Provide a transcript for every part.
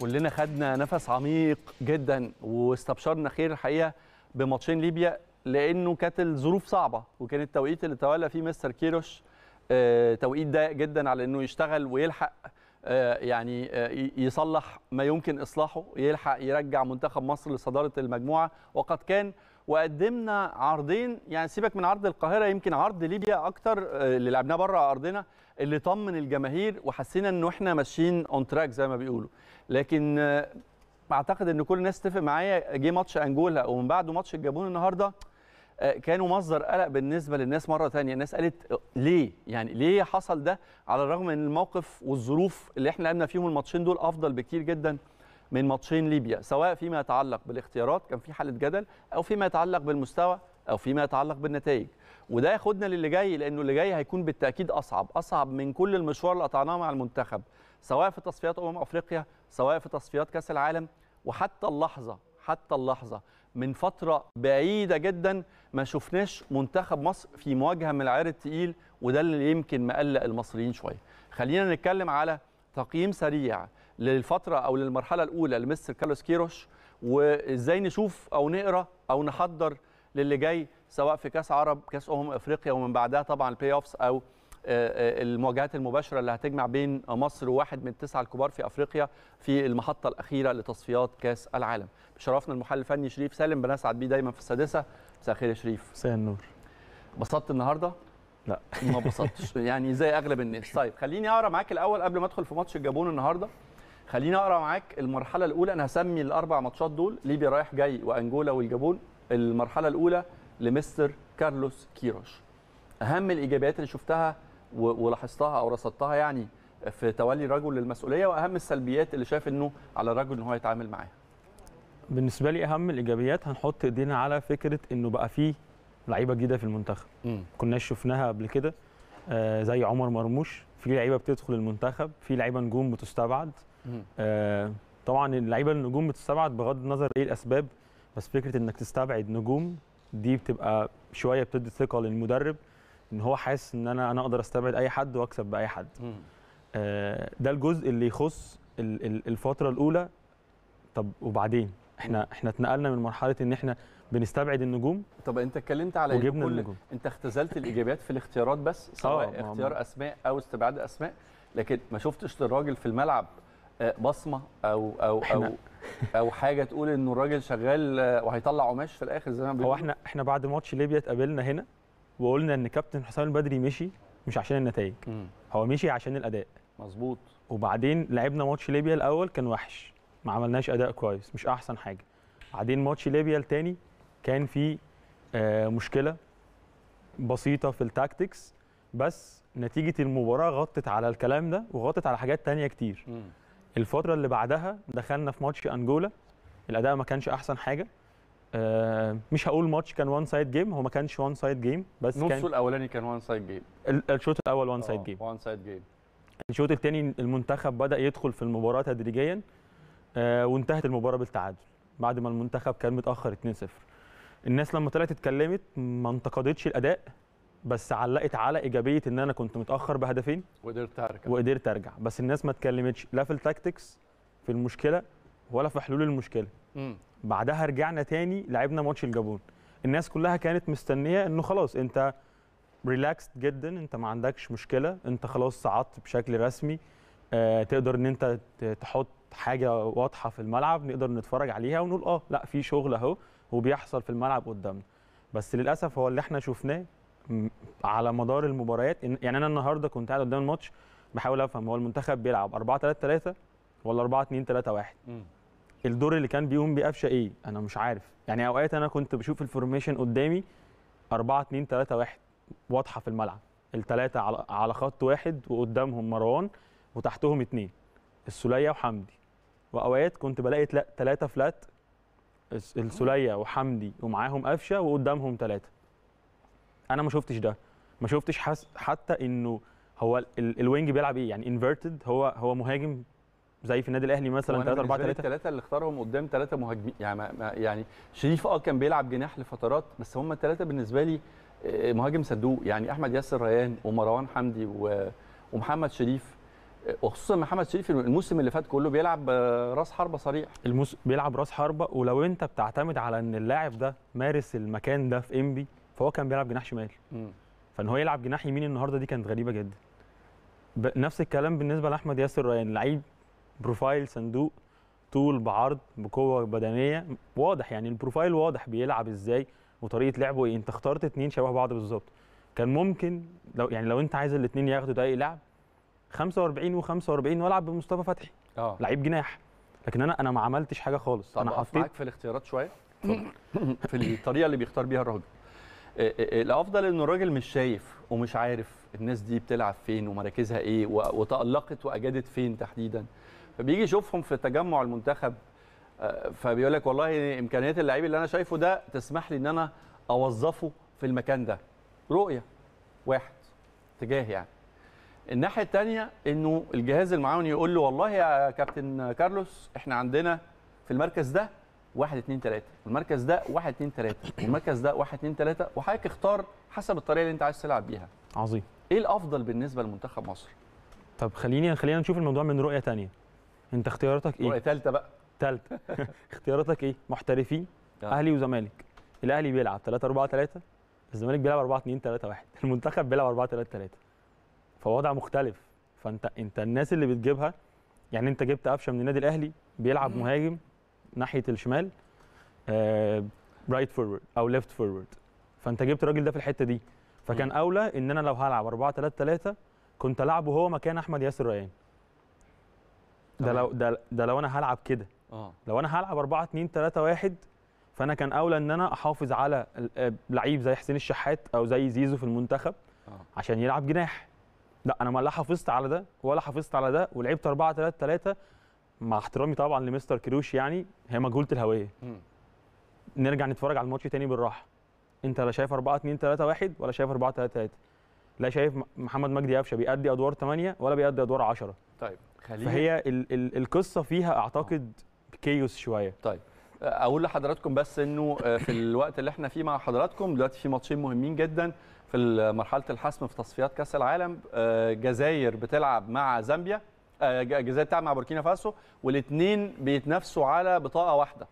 كلنا خدنا نفس عميق جدا واستبشرنا خير الحقيقه بماتشين ليبيا لانه كانت الظروف صعبه وكان التوقيت اللي تولى فيه مستر كيروش آه، توقيت ضيق جدا على انه يشتغل ويلحق آه، يعني آه، يصلح ما يمكن اصلاحه يلحق يرجع منتخب مصر لصداره المجموعه وقد كان وقدمنا عرضين يعني سيبك من عرض القاهره يمكن عرض ليبيا اكتر اللي لعبناه بره ارضنا اللي طمن الجماهير وحسينا ان احنا ماشيين اون تراك زي ما بيقولوا لكن آه، اعتقد ان كل الناس اتفق معايا جه ماتش انجولا ومن بعده ماتش الجابون النهارده آه، كانوا مصدر قلق بالنسبه للناس مره ثانيه الناس قالت آه، ليه يعني ليه حصل ده على الرغم ان الموقف والظروف اللي احنا لعبنا فيهم الماتشين دول افضل بكتير جدا من ماتشين ليبيا سواء فيما يتعلق بالاختيارات كان في حاله جدل او فيما يتعلق بالمستوى او فيما يتعلق بالنتائج وده ياخدنا للي جاي لانه اللي جاي هيكون بالتاكيد اصعب اصعب من كل المشوار اللي قطعناه مع المنتخب سواء في تصفيات امم افريقيا سواء في تصفيات كاس العالم وحتى اللحظه حتى اللحظه من فتره بعيده جدا ما شفناش منتخب مصر في مواجهه من العيار الثقيل وده اللي يمكن مقلق المصريين شويه خلينا نتكلم على تقييم سريع للفتره او للمرحله الاولى لمستر كارلوس كيروش وازاي نشوف او نقرا او نحضر للي جاي سواء في كاس عرب كاس امم افريقيا ومن بعدها طبعا البلاي اوفز او آه، آه، المواجهات المباشره اللي هتجمع بين مصر وواحد من التسعه الكبار في افريقيا في المحطه الاخيره لتصفيات كاس العالم بشرفنا المحلل الفني شريف سالم بنسعد بيه دايما في السادسه مساء الخير يا شريف مساء النور انبسطت النهارده لا ما انبسطتش يعني زي اغلب الناس طيب خليني اقرا معاك الاول قبل ما ادخل في ماتش الجابون النهارده خليني اقرا معاك المرحله الاولى انا هسمي الاربع ماتشات دول ليبيا رايح جاي وانجولا والجابون المرحله الاولى لمستر كارلوس كيروش اهم الايجابيات اللي شفتها ولاحظتها او رصدتها يعني في تولي الرجل للمسؤوليه واهم السلبيات اللي شايف انه على الرجل ان هو يتعامل معاها بالنسبه لي اهم الايجابيات هنحط ايدينا على فكره انه بقى فيه لعيبه جديده في المنتخب ما كناش شفناها قبل كده آه زي عمر مرموش في لعيبه بتدخل المنتخب في لعيبه نجوم بتستبعد آه طبعا اللعيبه النجوم بتستبعد بغض النظر ايه الاسباب بس فكره انك تستبعد نجوم دي بتبقى شويه بتدي ثقه للمدرب ان هو حاسس ان انا انا اقدر استبعد اي حد واكسب باي حد آه ده الجزء اللي يخص الفتره الاولى طب وبعدين احنا احنا اتنقلنا من مرحله ان احنا بنستبعد النجوم طب انت اتكلمت على وجبنا كل النجوم. انت اختزلت الاجابات في الاختيارات بس سواء آه، اختيار اسماء او استبعاد اسماء لكن ما شفتش الراجل في الملعب آه، بصمه او او او او حاجه تقول انه الراجل شغال آه، وهيطلع قماش في الاخر زي ما هو احنا احنا بعد ماتش ليبيا اتقابلنا هنا وقلنا ان كابتن حسام البدري مشي مش عشان النتائج هو مشي عشان الاداء مظبوط وبعدين لعبنا ماتش ليبيا الاول كان وحش ما عملناش اداء كويس مش احسن حاجه بعدين ماتش ليبيا الثاني كان في آه، مشكله بسيطه في التاكتكس بس نتيجه المباراه غطت على الكلام ده وغطت على حاجات تانية كتير م. الفتره اللي بعدها دخلنا في ماتش انجولا الاداء ما كانش احسن حاجه آه، مش هقول ماتش كان وان سايد جيم هو ما كانش وان سايد جيم بس نصه كان الاولاني كان وان سايد جيم الشوط الاول وان سايد جيم وان سايد جيم الشوط الثاني المنتخب بدا يدخل في المباراه تدريجيا آه، وانتهت المباراه بالتعادل بعد ما المنتخب كان متاخر 2-0 الناس لما طلعت اتكلمت ما انتقدتش الاداء بس علقت على ايجابيه ان انا كنت متاخر بهدفين وقدرت ارجع وقدرت ارجع بس الناس ما اتكلمتش لا في التاكتكس في المشكله ولا في حلول المشكله مم. بعدها رجعنا تاني لعبنا ماتش الجابون الناس كلها كانت مستنيه انه خلاص انت ريلاكسد جدا انت ما عندكش مشكله انت خلاص صعدت بشكل رسمي آه تقدر ان انت تحط حاجه واضحه في الملعب نقدر نتفرج عليها ونقول اه لا في شغل اهو وبيحصل في الملعب قدامنا بس للاسف هو اللي احنا شفناه على مدار المباريات يعني انا النهارده كنت قاعد قدام الماتش بحاول افهم هو المنتخب بيلعب 4 3 3 ولا 4 2 3 1 الدور اللي كان بيقوم بيه قفشه ايه انا مش عارف يعني اوقات انا كنت بشوف الفورميشن قدامي 4 2 3 1 واضحه في الملعب الثلاثه على على خط واحد وقدامهم مروان وتحتهم اثنين السوليه وحمدي واوقات كنت بلاقي ثلاثه فلات السوليه وحمدي ومعاهم قفشه وقدامهم ثلاثه انا ما شفتش ده ما شفتش حس حتى انه هو الوينج بيلعب ايه يعني انفيرتد هو هو مهاجم زي في النادي الاهلي مثلا 3 4 3 الثلاثه اللي اختارهم قدام ثلاثه مهاجمين يعني ما يعني شريف اه كان بيلعب جناح لفترات بس هم الثلاثه بالنسبه لي آه، مهاجم صندوق يعني احمد ياسر ريان ومروان حمدي ومحمد شريف آه، وخصوصا محمد شريف الموسم اللي فات كله بيلعب آه، راس حربه صريح الموس... بيلعب راس حربه ولو انت بتعتمد على ان اللاعب ده مارس المكان ده في انبي فهو كان بيلعب جناح شمال فان هو يلعب جناح يمين النهارده دي كانت غريبه جدا نفس الكلام بالنسبه لاحمد ياسر ريان يعني لعيب بروفايل صندوق طول بعرض بقوه بدنيه واضح يعني البروفايل واضح بيلعب ازاي وطريقه لعبه ايه انت اخترت اثنين شبه بعض بالظبط كان ممكن لو يعني لو انت عايز الاثنين ياخدوا دقايق لعب 45 و45 والعب بمصطفى فتحي اه لعيب جناح لكن انا انا ما عملتش حاجه خالص انا حطيت معاك في الاختيارات شويه في الطريقه اللي بيختار بيها الراجل آه، آه، آه، الافضل ان الراجل مش شايف ومش عارف الناس دي بتلعب فين ومراكزها ايه وتالقت واجادت فين تحديدا فبيجي يشوفهم في تجمع المنتخب فبيقول لك والله امكانيات اللعيب اللي انا شايفه ده تسمح لي ان انا اوظفه في المكان ده رؤيه واحد اتجاه يعني الناحيه الثانيه انه الجهاز المعاون يقول له والله يا كابتن كارلوس احنا عندنا في المركز ده 1 2 3 والمركز ده 1 2 3 والمركز ده 1 2 3 وحضرتك اختار حسب الطريقه اللي انت عايز تلعب بيها عظيم ايه الافضل بالنسبه لمنتخب مصر طب خليني خلينا نشوف الموضوع من رؤيه ثانيه انت اختياراتك ايه رؤيه ثالثه بقى ثالثه اختياراتك ايه محترفين آه. اهلي وزمالك الاهلي بيلعب 3 4 3 الزمالك بيلعب 4 2 3 1 المنتخب بيلعب 4 3 3 فوضع مختلف فانت انت الناس اللي بتجيبها يعني انت جبت قفشه من النادي الاهلي بيلعب مهاجم ناحيه الشمال رايت آه، فورورد او ليفت فورورد فانت جبت الراجل ده في الحته دي فكان اولى ان انا لو هلعب 4 3 3 كنت العبه هو مكان احمد ياسر ريان ده لو ده, ده لو انا هلعب كده اه لو انا هلعب 4 2 3 1 فانا كان اولى ان انا احافظ على آه، لعيب زي حسين الشحات او زي زيزو في المنتخب آه. عشان يلعب جناح لا انا ما لا حافظت على ده ولا حافظت على ده ولعبت 4 3 3 مع احترامي طبعا لمستر كروش يعني هي مجهوله الهويه نرجع نتفرج على الماتش تاني بالراحه انت لا شايف 4 2 3 1 ولا شايف 4 3 3 لا شايف محمد مجدي قفشه بيأدي ادوار 8 ولا بيأدي ادوار 10 طيب خلينا فهي ال ال القصه فيها اعتقد كيوس شويه طيب اقول لحضراتكم بس انه آه، في الوقت اللي احنا فيه مع حضراتكم دلوقتي في ماتشين مهمين جدا في مرحله الحسم في تصفيات كاس العالم آه، جزائر بتلعب مع زامبيا الجزائر تلعب مع بوركينا فاسو والاثنين بيتنافسوا على بطاقه واحده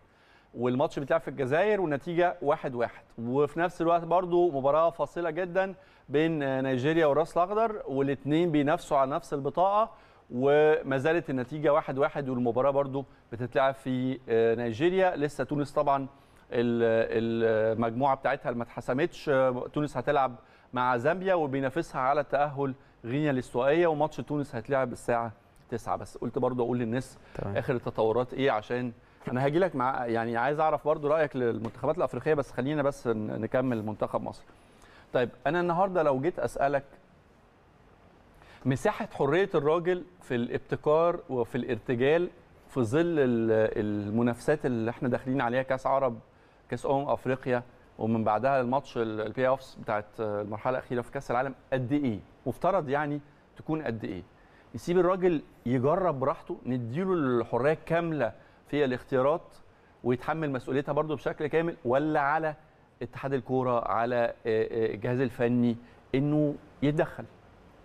والماتش بيتلعب في الجزائر والنتيجه 1-1 واحد واحد. وفي نفس الوقت برضو مباراه فاصله جدا بين نيجيريا والراس الاخضر والاثنين بينافسوا على نفس البطاقه وما زالت النتيجه 1-1 واحد واحد والمباراه برضو بتتلعب في آه، نيجيريا لسه تونس طبعا المجموعه بتاعتها اللي ما اتحسمتش آه، تونس هتلعب مع زامبيا وبينافسها على التاهل غينيا الاستوائيه وماتش تونس هيتلعب الساعه تسعه بس قلت برضو اقول للناس طبعا. اخر التطورات ايه عشان انا هاجي لك مع يعني عايز اعرف برضو رايك للمنتخبات الافريقيه بس خلينا بس نكمل منتخب مصر طيب انا النهارده لو جيت اسالك مساحه حريه الراجل في الابتكار وفي الارتجال في ظل المنافسات اللي احنا داخلين عليها كاس عرب كاس امم افريقيا ومن بعدها الماتش البلاي اوفس بتاعت المرحله الاخيره في كاس العالم قد ايه؟ مفترض يعني تكون قد ايه؟ نسيب الراجل يجرب براحته نديله الحريه الكامله في الاختيارات ويتحمل مسؤوليتها برضه بشكل كامل ولا على اتحاد الكوره على آه، آه، الجهاز الفني انه يتدخل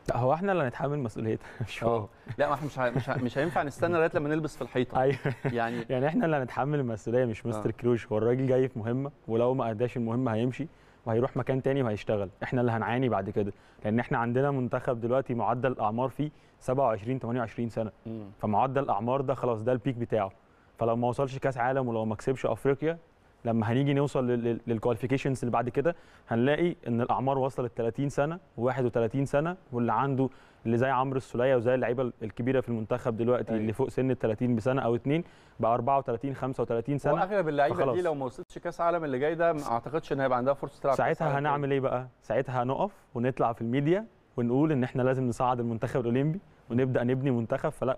لا هو احنا اللي هنتحمل مسؤوليتها مش هو أه. لا ما احنا مش ه... مش مش هينفع نستنى لغايه لما نلبس في الحيطه ايوه يعني يعني احنا اللي هنتحمل المسؤوليه مش مستر كروش هو الراجل جاي في مهمه ولو ما اداش المهمه هيمشي وهيروح مكان تاني وهيشتغل احنا اللي هنعاني بعد كده لان احنا عندنا منتخب دلوقتي معدل الاعمار فيه 27 28 سنه مم. فمعدل الاعمار ده خلاص ده البيك بتاعه فلو ما وصلش كاس عالم ولو ما كسبش افريقيا لما هنيجي نوصل للكواليفيكيشنز اللي بعد كده هنلاقي ان الاعمار وصلت 30 سنه و31 سنه واللي عنده اللي زي عمرو السوليه وزي اللعيبه الكبيره في المنتخب دلوقتي أيه. اللي أيوه. فوق سن ال 30 بسنه او اتنين بقى 34 35 سنه واغلب اللعيبه دي لو ما وصلتش كاس عالم اللي جاي ده ما اعتقدش ان هيبقى عندها فرصه تلعب ساعتها هنعمل ايه بقى؟ ساعتها هنقف ونطلع في الميديا ونقول ان احنا لازم نصعد المنتخب الاولمبي ونبدا نبني منتخب فلا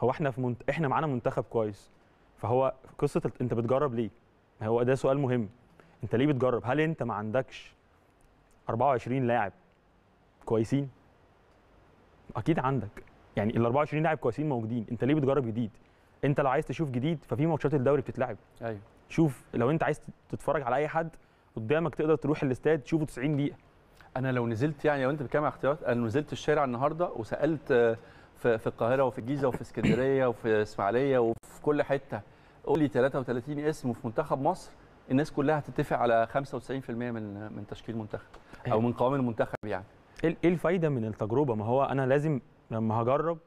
هو احنا في منت... احنا معانا منتخب كويس فهو قصه انت بتجرب ليه؟ هو ده سؤال مهم انت ليه بتجرب؟ هل انت ما عندكش 24 لاعب كويسين؟ اكيد عندك يعني ال 24 لاعب كويسين موجودين انت ليه بتجرب جديد انت لو عايز تشوف جديد ففي ماتشات الدوري بتتلعب ايوه شوف لو انت عايز تتفرج على اي حد قدامك تقدر تروح الاستاد تشوفه 90 دقيقه انا لو نزلت يعني لو انت بتتكلم اختيارات انا نزلت الشارع النهارده وسالت في, في القاهره وفي الجيزه وفي اسكندريه وفي اسماعيليه وفي كل حته قول لي 33 اسم وفي منتخب مصر الناس كلها هتتفق على 95% من من تشكيل منتخب او إيه. من قوام المنتخب يعني إيه, ايه الفايده من التجربه ما هو انا لازم لما هجرب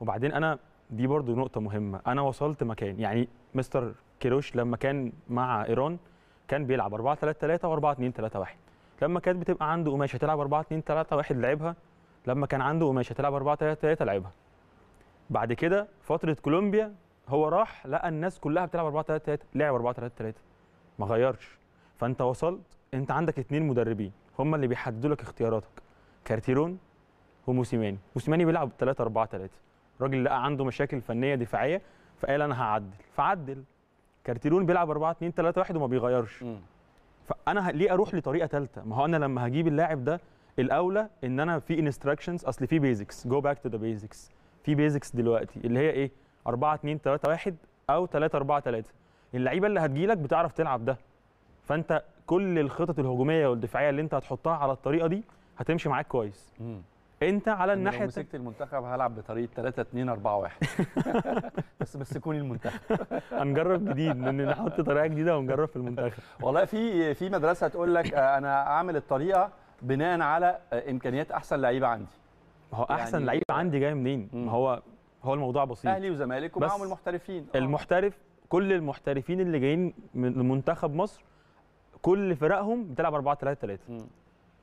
وبعدين انا دي برضو نقطه مهمه انا وصلت مكان يعني مستر كيروش لما كان مع ايران كان بيلعب 4 3 3 و 4 2 3 1 لما كانت بتبقى عنده قماشه تلعب 4 2 3 1 لعبها لما كان عنده قماشه تلعب 4 3 3 لعبها بعد كده فتره كولومبيا هو راح لقى الناس كلها بتلعب 4 3 3 لعب 4 3 3 ما غيرش فانت وصلت انت عندك اثنين مدربين هم اللي بيحددوا لك اختياراتك كارتيرون وموسيماني موسيماني بيلعب 3 4 3 الراجل لقى عنده مشاكل فنيه دفاعيه فقال انا هعدل فعدل كارتيرون بيلعب 4 2 3 1 وما بيغيرش م. فانا ليه اروح لطريقه ثالثه ما هو انا لما هجيب اللاعب ده الاولى ان انا في انستراكشنز اصل في بيزكس جو باك تو ذا بيزكس في بيزكس دلوقتي اللي هي ايه 4 2 3 1 او 3 4 3 اللعيبه اللي هتجيلك بتعرف تلعب ده فانت كل الخطط الهجوميه والدفاعيه اللي انت هتحطها على الطريقه دي هتمشي معاك كويس مم. انت على الناحيه لو مسكت المنتخب هلعب بطريقه 3 2 4 1 بس مسكوني المنتخب هنجرب جديد نحط طريقه جديده ونجرب في المنتخب والله في في مدرسه تقول لك آه، انا اعمل الطريقه بناء على آه، امكانيات احسن لعيبه عندي ما هو احسن يعني لعيبه عندي جاي منين ما هو هو الموضوع بسيط اهلي وزمالك ومعهم المحترفين أوه. المحترف كل المحترفين اللي جايين من منتخب مصر كل فرقهم بتلعب 4 3 3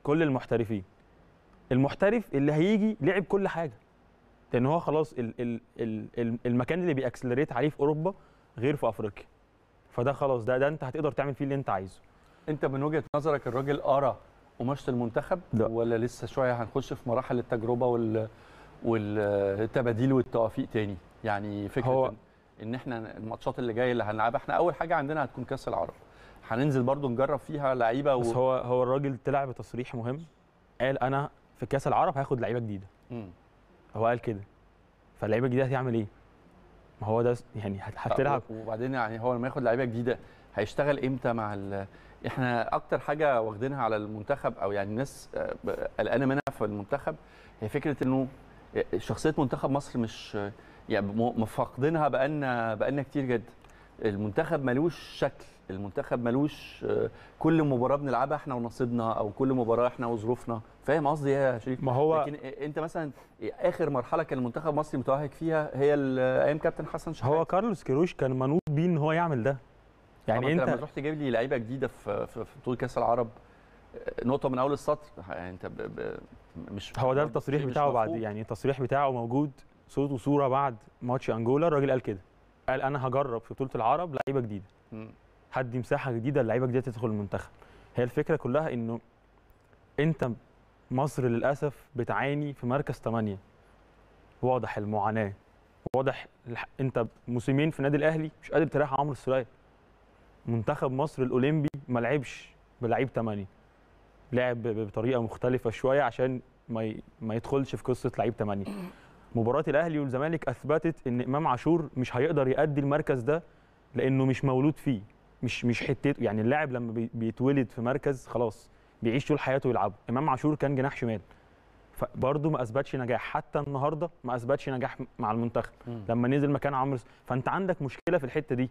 كل المحترفين المحترف اللي هيجي لعب كل حاجه لان هو خلاص الـ الـ الـ المكان اللي بيأكسلريت عليه في اوروبا غير في افريقيا فده خلاص ده ده انت هتقدر تعمل فيه اللي انت عايزه انت من وجهه نظرك الراجل قرا قماشه المنتخب لا. ولا لسه شويه هنخش في مراحل التجربه وال والتباديل والتوافيق تاني يعني فكره هو... ان احنا الماتشات اللي جايه اللي هنلعبها احنا اول حاجه عندنا هتكون كاس العرب هننزل برضو نجرب فيها لعيبه و... بس هو هو الراجل طلع بتصريح مهم قال انا في كاس العرب هاخد لعيبه جديده مم. هو قال كده فاللعيبه الجديده هتعمل ايه؟ ما هو ده يعني هتلعب وبعدين يعني هو لما ياخد لعيبه جديده هيشتغل امتى مع ال... احنا اكتر حاجه واخدينها على المنتخب او يعني الناس آه، قلقانه منها في المنتخب هي فكره انه آه، شخصيه منتخب مصر مش آه، يعني مفقدينها بقالنا بقالنا كتير جدا المنتخب ملوش شكل المنتخب ملوش آه، كل مباراه بنلعبها احنا ونصيبنا او كل مباراه احنا وظروفنا فاهم قصدي ايه يا شريف ما هو لكن انت مثلا اخر مرحله كان المنتخب المصري متوهج فيها هي ايام كابتن حسن شحاته هو كارلوس كيروش كان منوط بيه ان هو يعمل ده يعني انت لما تروح تجيب لي لعيبه جديده في في بطوله كاس العرب آه، نقطه من اول السطر يعني انت ب... ب... مش هو ده التصريح بتاعه بعد يعني التصريح بتاعه موجود صوت وصوره بعد ماتش انجولا الراجل قال كده قال انا هجرب في بطوله العرب لعيبه جديده هدي مساحه جديده للعيبه جديده تدخل المنتخب هي الفكره كلها انه انت مصر للاسف بتعاني في مركز 8 واضح المعاناه واضح انت موسمين في النادي الاهلي مش قادر تريح عمرو السوليه منتخب مصر الاولمبي ما لعبش بلعيب 8 لعب بطريقه مختلفه شويه عشان ما ما يدخلش في قصه لعيب 8 مباراه الاهلي والزمالك اثبتت ان امام عاشور مش هيقدر يأدي المركز ده لانه مش مولود فيه مش مش حتته يعني اللاعب لما بيتولد في مركز خلاص بيعيش طول حياته يلعبه امام عاشور كان جناح شمال فبرضه ما اثبتش نجاح حتى النهارده ما اثبتش نجاح مع المنتخب م. لما نزل مكان عمرو فانت عندك مشكله في الحته دي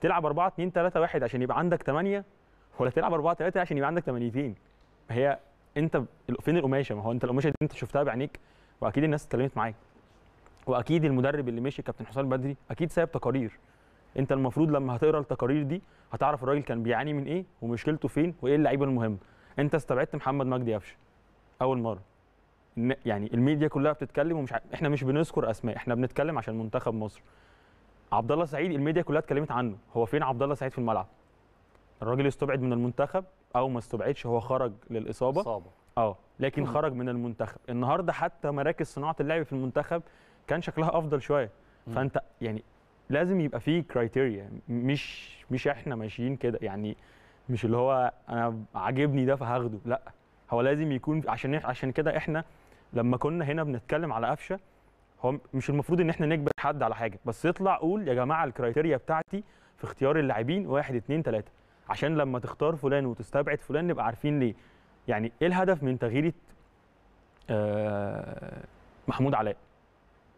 تلعب 4 2 3 1 عشان يبقى عندك 8 ولا تلعب 4 3 عشان يبقى عندك 8 هي انت فين القماشه ما هو انت القماشه دي انت شفتها بعينيك واكيد الناس اتكلمت معاك واكيد المدرب اللي مشي كابتن حسام بدري اكيد ساب تقارير انت المفروض لما هتقرا التقارير دي هتعرف الراجل كان بيعاني من ايه ومشكلته فين وايه اللعيبه المهمه انت استبعدت محمد مجدي قفشه اول مره يعني الميديا كلها بتتكلم ومش ع... احنا مش بنذكر اسماء احنا بنتكلم عشان منتخب مصر عبد الله سعيد الميديا كلها اتكلمت عنه هو فين عبد الله سعيد في الملعب الراجل استبعد من المنتخب او ما استبعدش هو خرج للاصابه اصابه اه لكن خرج من المنتخب النهارده حتى مراكز صناعه اللعب في المنتخب كان شكلها افضل شويه فانت يعني لازم يبقى في كرايتيريا مش مش احنا ماشيين كده يعني مش اللي هو انا عاجبني ده فهاخده لا هو لازم يكون عشان عشان كده احنا لما كنا هنا بنتكلم على قفشه هو مش المفروض ان احنا نجبر حد على حاجه بس يطلع قول يا جماعه الكرايتيريا بتاعتي في اختيار اللاعبين واحد اتنين تلاته عشان لما تختار فلان وتستبعد فلان نبقى عارفين ليه يعني ايه الهدف من تغيير آه، محمود علاء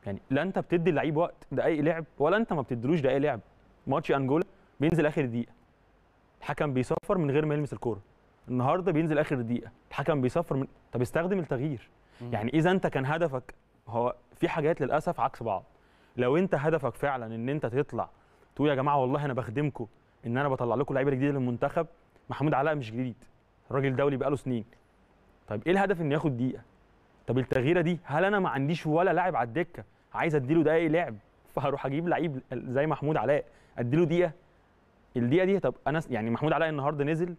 يعني لا انت بتدي اللعيب وقت دقايق لعب ولا انت ما بتديلوش دقايق لعب ماتش انجولا بينزل اخر دقيقه الحكم بيصفر من غير ما يلمس الكوره النهارده بينزل اخر دقيقه الحكم بيصفر من طب استخدم التغيير مم. يعني اذا انت كان هدفك هو في حاجات للاسف عكس بعض لو انت هدفك فعلا ان انت تطلع تقول يا جماعه والله انا بخدمكم ان انا بطلع لكم لعيبه جديده للمنتخب محمود علاء مش جديد راجل دولي بقاله سنين طيب ايه الهدف ان ياخد دقيقه طب التغييره دي هل انا ما عنديش ولا لاعب على الدكه عايز اديله دقايق لعب فهروح اجيب لعيب زي محمود علاء اديله دقيقه الدقيقه دي طب انا يعني محمود علاء النهارده نزل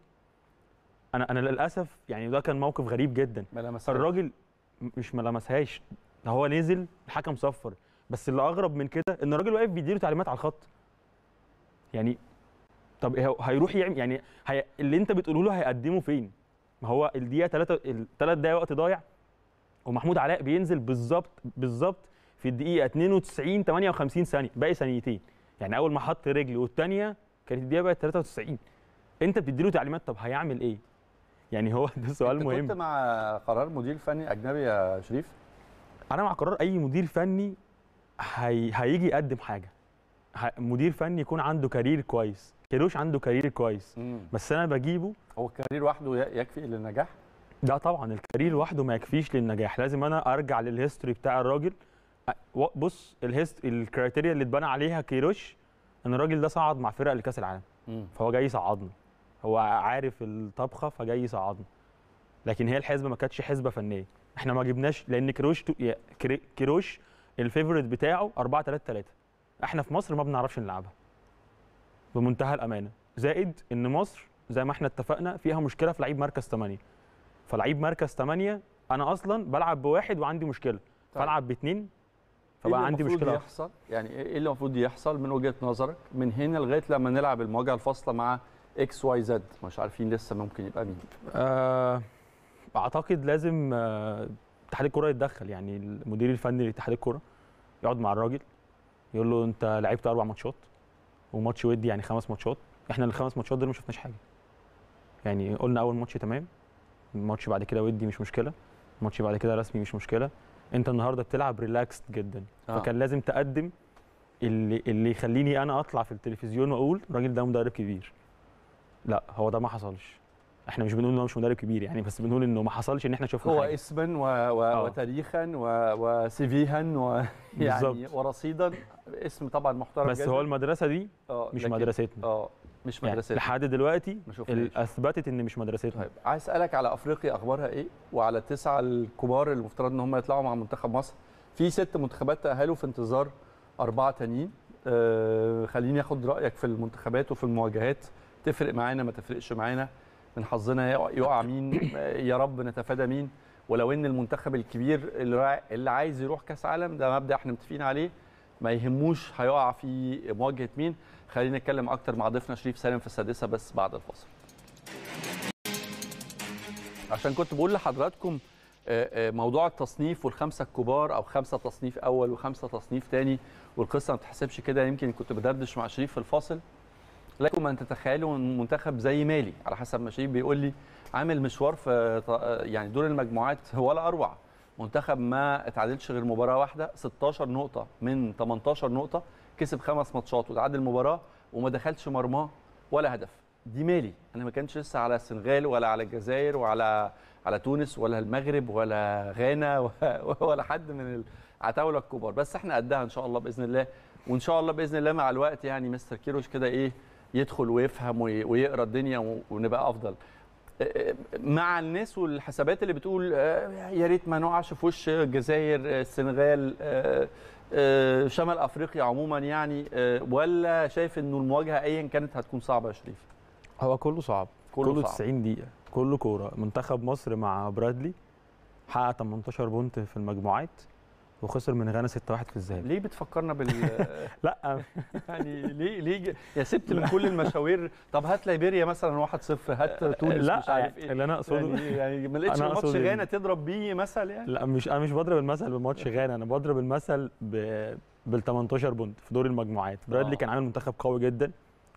انا انا للاسف يعني ده كان موقف غريب جدا الراجل مش ما لمسهاش ده هو نزل الحكم صفر بس اللي اغرب من كده ان الراجل واقف بيديله تعليمات على الخط يعني طب هيروح يعمل يعني هي اللي انت بتقوله له هيقدمه فين ما هو الدقيقه 3 الثلاث دقايق وقت ضايع ومحمود علاء بينزل بالظبط بالظبط في الدقيقه 92 58 ثانيه باقي ثانيتين يعني اول ما حط رجل والثانيه كانت الدقيقه بقت 93 انت بتديله تعليمات طب هيعمل ايه يعني هو ده سؤال مهم أنت كنت مع قرار مدير فني اجنبي يا شريف انا مع قرار اي مدير فني هي... هيجي يقدم حاجه ه... مدير فني يكون عنده كارير كويس كيروش عنده كارير كويس مم. بس انا بجيبه هو الكارير لوحده يكفي للنجاح لا طبعا الكارير لوحده ما يكفيش للنجاح لازم انا ارجع للهيستوري بتاع الراجل بص الهيست الكرايتيريا اللي اتبنى عليها كيروش ان الراجل ده صعد مع فرق لكاس العالم فهو جاي يصعدنا هو عارف الطبخه فجاي يصعدنا لكن هي الحسبه ما كانتش حسبه فنيه احنا ما جبناش لان كيروش تو... كيروش الفيفوريت بتاعه 4 3 3 احنا في مصر ما بنعرفش نلعبها بمنتهى الامانه زائد ان مصر زي ما احنا اتفقنا فيها مشكله في لعيب مركز 8 فلعيب مركز 8 انا اصلا بلعب بواحد وعندي مشكله طيب. فالعب باثنين طبعا عندي مشكله يحصل يعني ايه اللي المفروض يحصل من وجهه نظرك من هنا لغايه لما نلعب المواجهه الفاصله مع اكس واي زد مش عارفين لسه ممكن يبقى مين آه اعتقد لازم آه، اتحاد آه الكوره يتدخل يعني المدير الفني لاتحاد الكوره يقعد مع الراجل يقول له انت لعبت اربع ماتشات وماتش ودي يعني خمس ماتشات احنا الخمس ماتشات دول ما شفناش حاجه يعني قلنا اول ماتش تمام الماتش بعد كده ودي مش مشكله الماتش بعد كده رسمي مش مشكله انت النهارده بتلعب ريلاكست جدا آه. فكان لازم تقدم اللي اللي يخليني انا اطلع في التلفزيون واقول الراجل ده مدرب كبير لا هو ده ما حصلش احنا مش بنقول ان هو مش مدرب كبير يعني بس بنقول انه ما حصلش ان احنا شفنا هو حاجة. اسما و... و... آه. وتاريخا و... وسيفيها و... يعني ورصيدا اسم طبعا محترم بس جدا. هو المدرسه دي آه، مش لكن... مدرستنا اه مش مدرستها يعني لحد دلوقتي اثبتت ان مش مدرستها طيب عايز اسالك على افريقيا اخبارها ايه وعلى التسعه الكبار المفترض ان هم يطلعوا مع منتخب مصر في ست منتخبات تاهلوا في انتظار اربعه تانيين آه خليني اخد رايك في المنتخبات وفي المواجهات تفرق معانا ما تفرقش معانا من حظنا يقع مين آه، يا رب نتفادى مين ولو ان المنتخب الكبير اللي عايز يروح كاس عالم ده مبدا احنا متفقين عليه ما يهموش هيقع في مواجهه مين خلينا نتكلم اكتر مع ضيفنا شريف سالم في السادسه بس بعد الفاصل عشان كنت بقول لحضراتكم آه، آه، موضوع التصنيف والخمسه الكبار او خمسه تصنيف اول وخمسه تصنيف ثاني والقصه ما تحسبش كده يمكن كنت بدردش مع شريف في الفاصل لكم ان تتخيلوا منتخب زي مالي على حسب ما شريف بيقول لي عامل مشوار في يعني دور المجموعات ولا اروع منتخب ما اتعادلش غير مباراه واحده 16 نقطه من 18 نقطه كسب خمس ماتشات وتعادل مباراه وما دخلش مرماه ولا هدف دي مالي انا ما كانش لسه على السنغال ولا على الجزائر وعلى على تونس ولا المغرب ولا غانا ولا حد من العتاوله الكبار بس احنا قدها ان شاء الله باذن الله وان شاء الله باذن الله مع الوقت يعني مستر كيروش كده ايه يدخل ويفهم ويقرا الدنيا ونبقى افضل مع الناس والحسابات اللي بتقول آه، يا ريت ما نقعش في وش الجزائر السنغال آه، آه، شمال افريقيا عموما يعني آه، ولا شايف انه المواجهه ايا كانت هتكون صعبه يا شريف؟ هو كله صعب كله, كله صعب. 90 دقيقه كله كوره منتخب مصر مع برادلي حقق 18 بونت في المجموعات وخسر من غانا 6-1 في الذهاب ليه بتفكرنا بال لا يعني ليه ليه يا سبت من كل المشاوير طب هات ليبيريا مثلا 1-0 هات تونس لا مش عارف ايه اللي انا اقصده يعني, إيه؟ يعني ما لقيتش ماتش إيه؟ غانا تضرب بيه مثل يعني لا مش انا مش بضرب المثل بماتش غانا انا بضرب المثل ب بال 18 بونت في دور المجموعات برادلي آه. كان عامل منتخب قوي جدا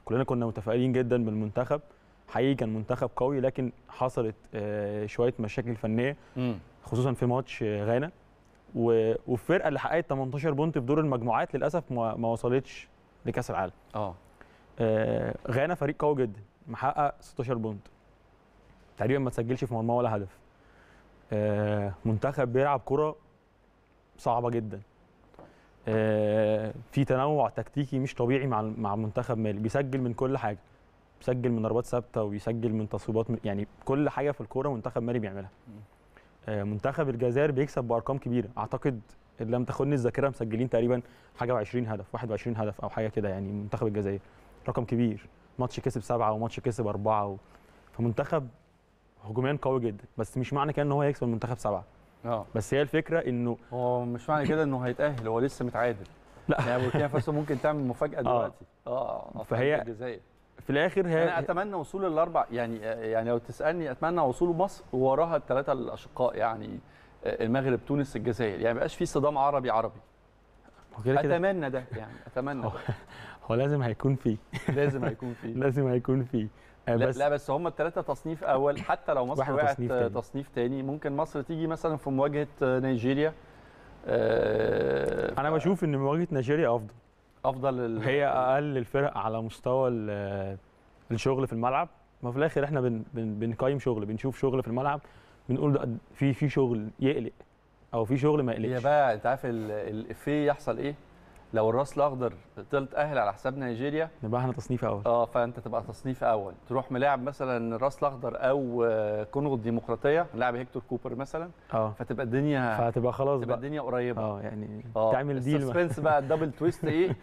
كلنا كنا متفائلين جدا بالمنتخب حقيقي كان منتخب قوي لكن حصلت آه، شويه مشاكل فنيه خصوصا في ماتش آه، غانا والفرقه اللي حققت 18 بونت في دور المجموعات للاسف ما وصلتش لكاس العالم آه. اه غانا فريق قوي جدا محقق 16 بونت تقريبا ما تسجلش في مرمى ولا هدف آه، منتخب بيلعب كره صعبه جدا آه، في تنوع تكتيكي مش طبيعي مع مع منتخب مالي بيسجل من كل حاجه بيسجل من ضربات ثابته وبيسجل من تصويبات يعني كل حاجه في الكوره منتخب مالي بيعملها آه، منتخب الجزائر بيكسب بارقام كبيره اعتقد ان لم تخني الذاكره مسجلين تقريبا حاجه و20 هدف 21 هدف او حاجه كده يعني منتخب الجزائر رقم كبير ماتش كسب سبعه وماتش كسب اربعه و... فمنتخب هجوميا قوي جدا بس مش معنى كده ان هو هيكسب المنتخب سبعه اه بس هي الفكره انه هو مش معنى كده انه هيتاهل هو لسه متعادل لا يعني بوركينا فاسو ممكن تعمل مفاجاه آه. دلوقتي اه, آه. فهي الجزائر في الاخر هي انا اتمنى وصول الاربع يعني يعني لو تسالني اتمنى وصول مصر ووراها الثلاثه الاشقاء يعني المغرب تونس الجزائر يعني ما يبقاش في صدام عربي عربي كده اتمنى ده يعني اتمنى هو, هو لازم هيكون فيه لازم هيكون فيه لازم هيكون فيه آه، بس لا بس هم الثلاثه تصنيف اول حتى لو مصر وقعت تصنيف تصنيف تاني ممكن مصر تيجي مثلا في مواجهه نيجيريا آه، انا بشوف ان مواجهه نيجيريا افضل افضل ال... هي اقل الفرق على مستوى الشغل في الملعب ما في الاخر احنا بن بن بنقيم شغل بنشوف شغل في الملعب بنقول ده في في شغل يقلق او في شغل ما يقلقش يا بقى انت عارف الافيه يحصل ايه لو الراس الاخضر طلت اهل على حساب نيجيريا يبقى احنا تصنيف اول اه فانت تبقى تصنيف اول تروح ملاعب مثلا الراس الاخضر او آه، كونغو الديمقراطيه لاعب هيكتور كوبر مثلا اه فتبقى الدنيا فتبقى خلاص تبقى الدنيا قريبه اه يعني أوه. تعمل ديل السسبنس بقى الدبل تويست ايه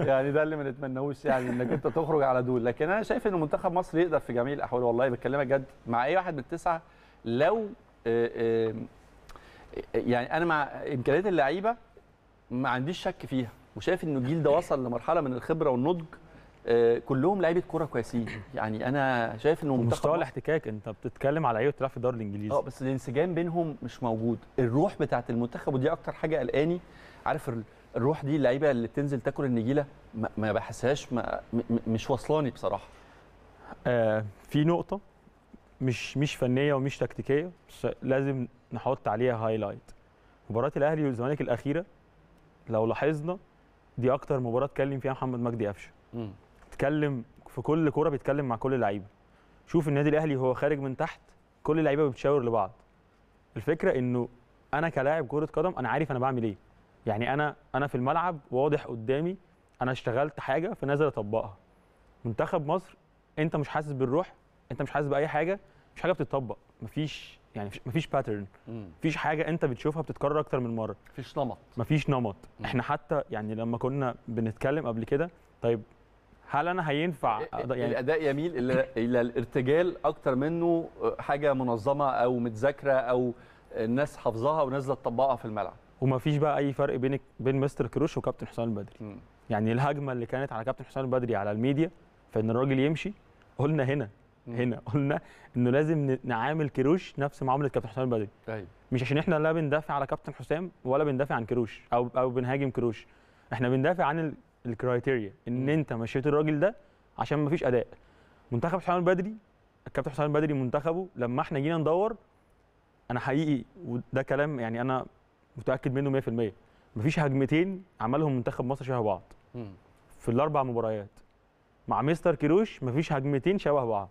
يعني ده اللي ما نتمناهوش يعني انك انت تخرج على دول لكن انا شايف ان منتخب مصر يقدر في جميع الاحوال والله بكلمك جد مع اي واحد من التسعه لو آآ آه، آآ يعني انا مع امكانيات اللعيبه ما عنديش شك فيها وشايف انه الجيل ده وصل لمرحله من الخبره والنضج آه، كلهم لعيبه كوره كويسين يعني انا شايف انه مستوى الاحتكاك انت بتتكلم على ايه بتلعب في الدوري الانجليزي اه بس الانسجام بينهم مش موجود الروح بتاعه المنتخب ودي اكتر حاجه قلقاني عارف الروح دي اللعيبه اللي بتنزل تاكل النجيله ما بحسهاش ما مش واصلاني بصراحه آه في نقطه مش مش فنيه ومش تكتيكيه بس لازم نحط عليها هايلايت مباراه الاهلي والزمالك الاخيره لو لاحظنا دي اكتر مباراه اتكلم فيها محمد مجدي قفشه اتكلم في كل كوره بيتكلم مع كل اللعيبه شوف النادي الاهلي هو خارج من تحت كل اللعيبه بتشاور لبعض الفكره انه انا كلاعب كره قدم انا عارف انا بعمل ايه يعني انا انا في الملعب واضح قدامي انا اشتغلت حاجه فنازل اطبقها منتخب مصر انت مش حاسس بالروح انت مش حاسس باي حاجه مش حاجه بتطبق مفيش يعني مفيش باترن مفيش حاجه انت بتشوفها بتتكرر اكتر من مره مفيش نمط مفيش نمط مم. احنا حتى يعني لما كنا بنتكلم قبل كده طيب هل انا هينفع إيه، إيه، يعني الاداء يميل الى الارتجال اكتر منه آه، حاجه منظمه او متذاكره او الناس حافظاها ونازله تطبقها في الملعب ومفيش بقى اي فرق بينك بين مستر كروش وكابتن حسام البدري مم. يعني الهجمه اللي كانت على كابتن حسام البدري على الميديا فان الراجل يمشي قلنا هنا هنا قلنا انه لازم نعامل كروش نفس معامله كابتن حسام البدري ايوه طيب. مش عشان احنا لا بندافع على كابتن حسام ولا بندافع عن كروش او او بنهاجم كروش احنا بندافع عن الكرايتيريا ان م. انت مشيت الراجل ده عشان ما فيش اداء منتخب حسام البدري الكابتن حسام البدري منتخبه لما احنا جينا ندور انا حقيقي وده كلام يعني انا متاكد منه 100% مفيش هجمتين عملهم منتخب مصر شبه بعض م. في الاربع مباريات مع مستر كيروش مفيش هجمتين شبه بعض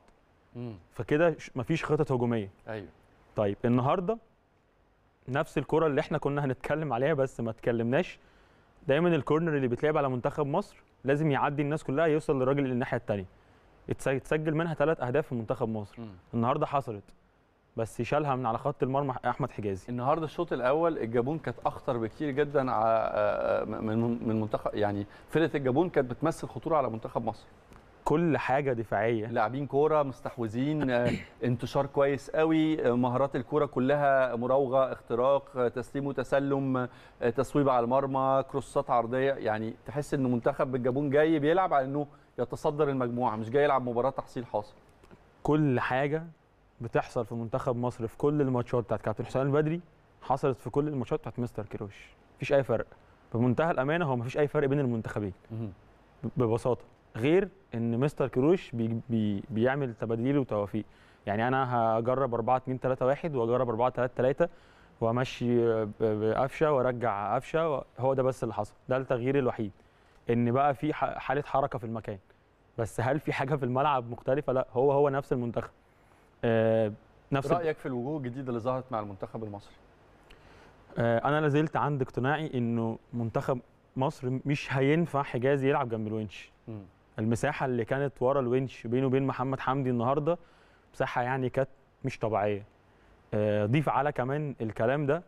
فكده مفيش خطط هجوميه ايوه طيب النهارده نفس الكره اللي احنا كنا هنتكلم عليها بس ما اتكلمناش دايما الكورنر اللي بيتلعب على منتخب مصر لازم يعدي الناس كلها يوصل للراجل الناحيه الثانيه يتسجل منها ثلاث اهداف في منتخب مصر مم. النهارده حصلت بس شالها من على خط المرمى احمد حجازي النهارده الشوط الاول الجابون كانت اخطر بكتير جدا آه، آه، من منتخب يعني فرقه الجابون كانت بتمثل خطوره على منتخب مصر كل حاجه دفاعيه لاعبين كوره مستحوذين آه، انتشار كويس قوي آه، مهارات الكوره كلها مراوغه اختراق آه، تسليم وتسلم تصويب على المرمى كروسات عرضيه يعني تحس ان منتخب الجابون جاي بيلعب على انه يتصدر المجموعه مش جاي يلعب مباراه تحصيل حاصل كل حاجه بتحصل في منتخب مصر في كل الماتشات بتاعت كابتن حسام البدري حصلت في كل الماتشات بتاعت مستر كيروش مفيش اي فرق بمنتهى الامانه هو مفيش اي فرق بين المنتخبين ببساطه غير ان مستر كروش بي بي بيعمل تباديل وتوافيق يعني انا هجرب 4 2 3 1 واجرب 4 3 3 وامشي قفشه وارجع قفشه هو ده بس اللي حصل ده التغيير الوحيد ان بقى في حاله حركه في المكان بس هل في حاجه في الملعب مختلفه لا هو هو نفس المنتخب آه نفس رايك في الوجوه الجديده اللي ظهرت مع المنتخب المصري آه انا لازلت عند اقتناعي انه منتخب مصر مش هينفع حجازي يلعب جنب الونش المساحه اللي كانت ورا الونش بينه وبين محمد حمدي النهارده مساحه يعني كانت مش طبيعيه آه، ضيف على كمان الكلام ده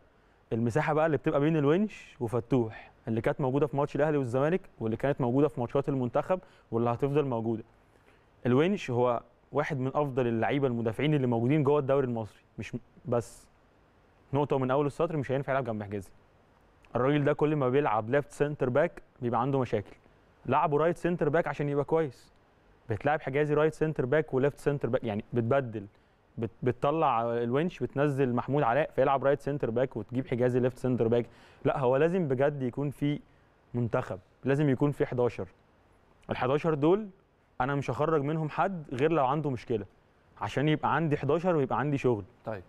المساحه بقى اللي بتبقى بين الونش وفتوح اللي كانت موجوده في ماتش الاهلي والزمالك واللي كانت موجوده في ماتشات المنتخب واللي هتفضل موجوده الونش هو واحد من افضل اللعيبه المدافعين اللي موجودين جوه الدوري المصري مش بس نقطه من اول السطر مش هينفع يلعب جنب حجازي الراجل ده كل ما بيلعب ليفت سنتر باك بيبقى عنده مشاكل لعبوا رايت سنتر باك عشان يبقى كويس بتلعب حجازي رايت سنتر باك وليفت سنتر باك يعني بتبدل بت بتطلع الونش بتنزل محمود علاء فيلعب رايت سنتر باك وتجيب حجازي ليفت سنتر باك لا هو لازم بجد يكون في منتخب لازم يكون في 11 ال 11 دول انا مش هخرج منهم حد غير لو عنده مشكله عشان يبقى عندي 11 ويبقى عندي شغل طيب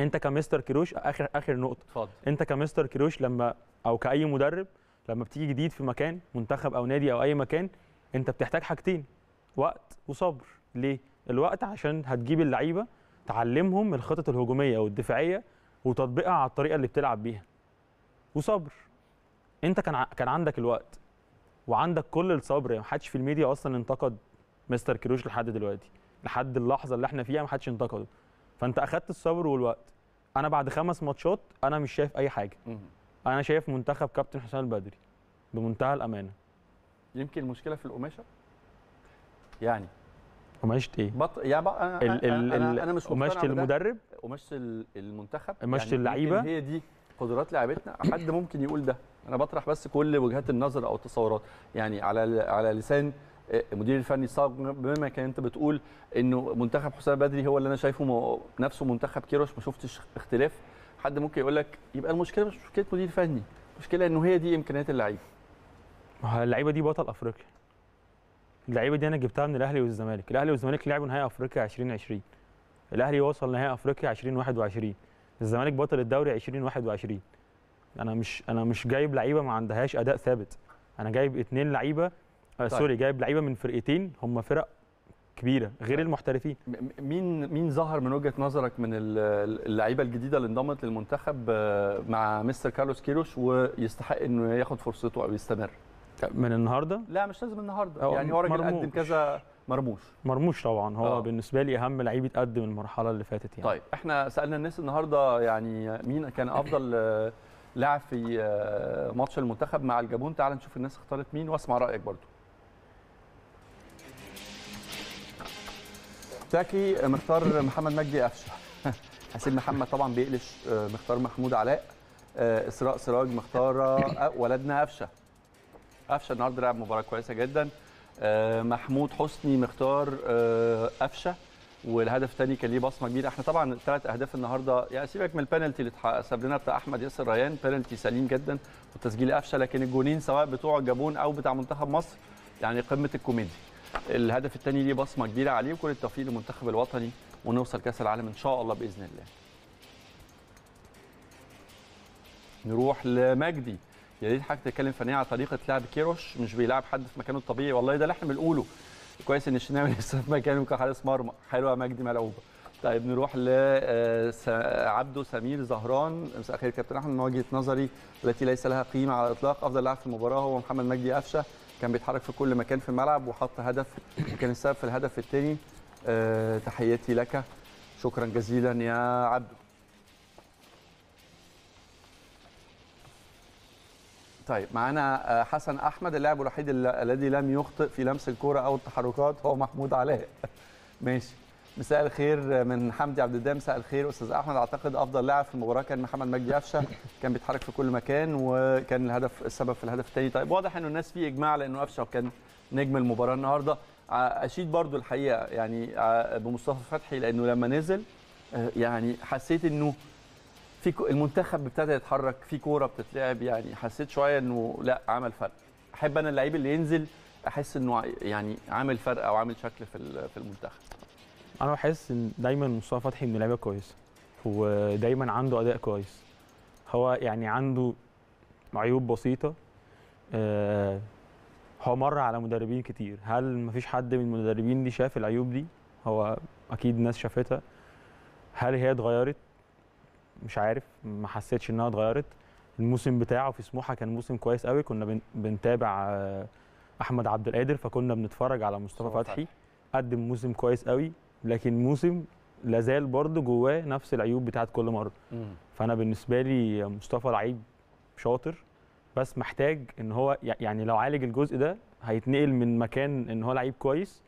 انت كمستر كيروش اخر اخر نقطه اتفضل انت كمستر كيروش لما او كاي مدرب لما بتيجي جديد في مكان منتخب او نادي او اي مكان انت بتحتاج حاجتين وقت وصبر ليه الوقت عشان هتجيب اللعيبه تعلمهم الخطط الهجوميه والدفاعيه وتطبيقها على الطريقه اللي بتلعب بيها وصبر انت كان كان عندك الوقت وعندك كل الصبر يعني ما حدش في الميديا اصلا انتقد مستر كروش لحد دلوقتي لحد اللحظه اللي احنا فيها ما حدش انتقده فانت اخدت الصبر والوقت انا بعد خمس ماتشات انا مش شايف اي حاجه انا شايف منتخب كابتن حسام البدري بمنتهى الامانه يمكن المشكله في القماشه يعني قماشة ايه؟ بط... يعني بق... أنا... ال... ال... أنا... انا مش قماشة المدرب قماشة المنتخب قماشة يعني اللعيبه هي دي قدرات لعيبتنا حد ممكن يقول ده انا بطرح بس كل وجهات النظر او التصورات يعني على على لسان المدير آه، الفني صاغ بما كان انت بتقول انه منتخب حسام بدري هو اللي انا شايفه م... نفسه منتخب كيروش ما شفتش اختلاف حد ممكن يقول لك يبقى المشكله مش مشكله مدير فني المشكله انه هي دي امكانيات اللعيبه ما اللعيبه دي بطل افريقيا اللعيبه دي انا جبتها من الاهلي والزمالك الاهلي والزمالك لعبوا نهائي افريقيا 2020 الاهلي وصل نهائي افريقيا 2021 الزمالك بطل الدوري 2021 انا مش انا مش جايب لعيبه ما عندهاش اداء ثابت انا جايب اثنين لعيبه آه، طيب. سوري جايب لعيبه من فرقتين هم فرق كبيره غير المحترفين مين مين ظهر من وجهه نظرك من اللعيبه الجديده اللي انضمت للمنتخب آه، مع مستر كارلوس كيروش ويستحق انه ياخد فرصته او يستمر من النهارده لا مش لازم النهارده يعني هو راجل قدم كذا مرموش مرموش طبعا هو أوه. بالنسبه لي اهم لعيب اتقدم المرحله اللي فاتت يعني طيب احنا سالنا الناس النهارده يعني مين كان افضل آه، لاعب في آه، ماتش المنتخب مع الجابون تعال نشوف الناس اختارت مين واسمع رايك برضو تاكي مختار محمد مجدي قفشه حسين محمد طبعا بيقلش آه، مختار محمود علاء آه، اسراء سراج مختاره آه، ولدنا قفشه قفشه النهارده لعب مباراه كويسه جدا محمود حسني مختار قفشه والهدف الثاني كان ليه بصمه كبيره احنا طبعا الثلاث اهداف النهارده يعني سيبك من البنالتي اللي اتحسب لنا بتاع احمد ياسر ريان بنالتي سليم جدا وتسجيل قفشه لكن الجونين سواء بتوع الجابون او بتاع منتخب مصر يعني قمه الكوميديا الهدف الثاني ليه بصمه كبيره عليه وكل التوفيق للمنتخب الوطني ونوصل كاس العالم ان شاء الله باذن الله نروح لمجدي يا ريت حضرتك تتكلم فنيا على طريقه لعب كيروش مش بيلعب حد في مكانه الطبيعي والله ده اللي احنا بنقوله كويس ان الشناوي لسه في مكانه كحارس مرمى حلوه مجدي ملعوبه طيب نروح لعبده آه، سمير زهران مساء الخير كابتن احمد من وجهه نظري التي ليس لها قيمه على الاطلاق افضل لاعب في المباراه هو محمد مجدي قفشه كان بيتحرك في كل مكان في الملعب وحط هدف وكان السبب في الهدف الثاني أه تحياتي لك شكرا جزيلا يا عبد طيب معانا آه، حسن احمد اللاعب الوحيد الذي لم يخطئ في لمس الكوره او التحركات هو محمود علاء ماشي مساء الخير من حمدي عبد الدام مساء الخير استاذ احمد اعتقد افضل لاعب في المباراه كان محمد مجدي قفشه كان بيتحرك في كل مكان وكان الهدف السبب في الهدف الثاني طيب واضح انه الناس في اجماع لانه قفشه كان نجم المباراه النهارده اشيد برضو الحقيقه يعني بمصطفى فتحي لانه لما نزل يعني حسيت انه في المنتخب ابتدى يتحرك في كوره بتتلعب يعني حسيت شويه انه لا عمل فرق احب انا اللعيب اللي ينزل احس انه يعني عامل فرق او عامل شكل في في المنتخب انا بحس ان دايما مصطفى فتحي من لعيبه كويسه ودايما عنده اداء كويس هو يعني عنده عيوب بسيطه آه، هو مر على مدربين كتير هل مفيش حد من المدربين دي شاف العيوب دي هو اكيد ناس شافتها هل هي اتغيرت مش عارف ما حسيتش انها اتغيرت الموسم بتاعه في سموحه كان موسم كويس قوي كنا بنتابع آه، احمد عبد القادر فكنا بنتفرج على مصطفى فتحي قدم موسم كويس قوي لكن موسم لازال برضه جواه نفس العيوب بتاعت كل مره مم. فانا بالنسبه لي مصطفى لعيب شاطر بس محتاج ان هو يعني لو عالج الجزء ده هيتنقل من مكان ان هو لعيب كويس